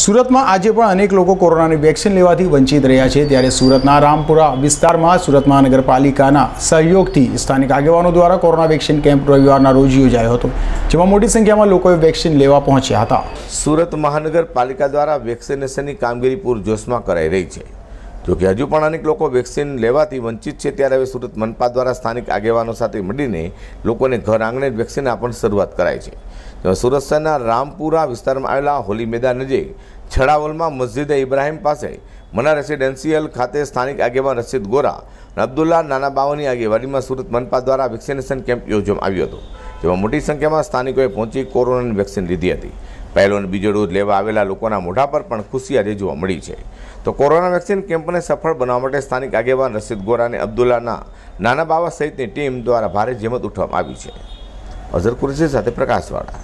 સુરતમાં આજે પણ અનેક લોકો કોરોનાની વેક્સિન લેવાથી વંચિત રહ્યા છે ત્યારે સુરતના રામપુરા વિસ્તારમાં સુરત મહાનગરપાલિકાના સહયોગથી સ્થાનિક આગેવાનો દ્વારા કોરોના વેક્સિન કેમ્પ રવિવારના રોજ યોજાયો હતો જેમાં મોટી સંખ્યામાં લોકોએ વેક્સિન લેવા પહોંચ્યા હતા સુરત મહાનગરપાલિકા દ્વારા વેક્સિનેશનની કામગીરી પૂરજોશમાં કરાઈ રહી છે જોકે હજુ પણ અનેક લોકો વેક્સિન લેવાથી વંચિત છે ત્યારે હવે સુરત મનપા દ્વારા સ્થાનિક આગેવાનો સાથે મળીને લોકોને ઘર આંગણે જ વેક્સિન આપવાની શરૂઆત કરાય છે સુરત શહેરના રામપુરા વિસ્તારમાં આવેલા હોલી મેદાન નજીક છડાવલમાં મસ્જિદ ઇબ્રાહીમ પાસે મના રેસિડેન્સિયલ ખાતે સ્થાનિક આગેવાન રશીદ ગોરા અને અબ્દુલ્લા નાના બાવાની આગેવાનીમાં સુરત મનપા દ્વારા વેક્સિનેશન કેમ્પ યોજવામાં આવ્યો હતો જેમાં મોટી સંખ્યામાં સ્થાનિકોએ પહોંચી કોરોનાની વેક્સિન લીધી હતી પહેલો અને બીજો ડોઝ લેવા આવેલા લોકોના મોઢા પર પણ ખુશી આજે જોવા મળી છે તો કોરોના વેક્સિન કેમ્પને સફળ બનાવવા માટે સ્થાનિક આગેવાન રશીદ ગોરા અને અબ્દુલ્લાના નાના બાવા સહિતની ટીમ દ્વારા ભારે જેમત ઉઠવામાં આવી છે અઝર કુરેશી સાથે પ્રકાશવાળા